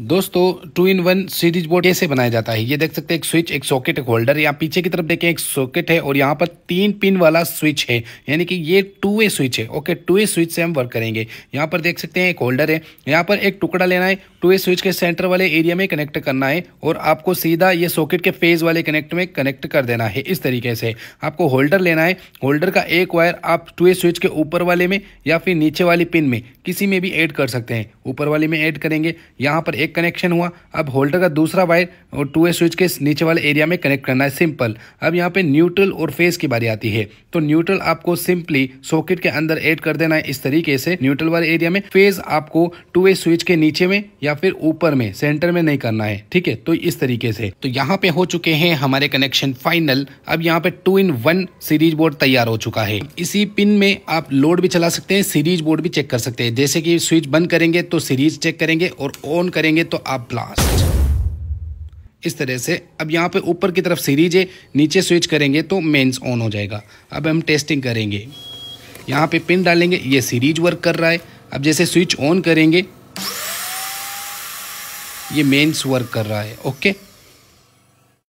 दोस्तों two in one series board कैसे बनाया जाता है ये देख सकते हैं एक स्विच एक सॉकेट एक होल्डर यहाँ पीछे की तरफ देखें एक सॉकेट है और यहाँ पर तीन पिन वाला स्विच है यानी कि ये टू ए स्विच है ओके टू ए स्विच से हम वर्क करेंगे यहाँ पर देख सकते हैं एक होल्डर है यहाँ पर एक टुकड़ा लेना है टू ए स्विच के सेंटर वाले एरिया में कनेक्ट करना है और आपको सीधा ये सॉकेट के फेज वाले कनेक्ट में कनेक्ट कर देना है इस तरीके से आपको होल्डर लेना है होल्डर का एक वायर आप टू ए स्विच के ऊपर वाले में या फिर नीचे वाली पिन में किसी में भी ऐड कर सकते हैं ऊपर वाले में ऐड करेंगे यहाँ पर एक कनेक्शन हुआ अब होल्डर का दूसरा वायर और टू ए स्विच के नीचे वाले एरिया में कनेक्ट करना है सिंपल अब यहाँ पे न्यूट्रल और फेस की बारी आती है तो न्यूट्रल आपको सिंपली सॉकेट के अंदर एड कर देना है इस तरीके से न्यूट्रल वाले एरिया में फेज आपको टू ए स्विच के नीचे में या फिर ऊपर में सेंटर में नहीं करना है ठीक है तो इस तरीके से तो यहाँ पे हो चुके हैं हमारे कनेक्शन फाइनल अब यहाँ पे two in one series board तैयार हो चुका है इसी पिन में आप लोड भी चला सकते हैं सीरीज बोर्ड भी चेक कर सकते हैं जैसे कि स्विच बंद करेंगे तो सीरीज चेक करेंगे और ऑन करेंगे करेंगे तो आप ब्लास्ट इस तरह से अब यहाँ पे ऊपर की तरफ सीरीज है नीचे स्विच करेंगे तो मेंस ऑन हो जाएगा अब हम टेस्टिंग करेंगे यहाँ पे पिन डालेंगे ये सीरीज वर्क कर रहा है अब जैसे स्विच ऑन करेंगे ये मेंस वर्क कर रहा है ओके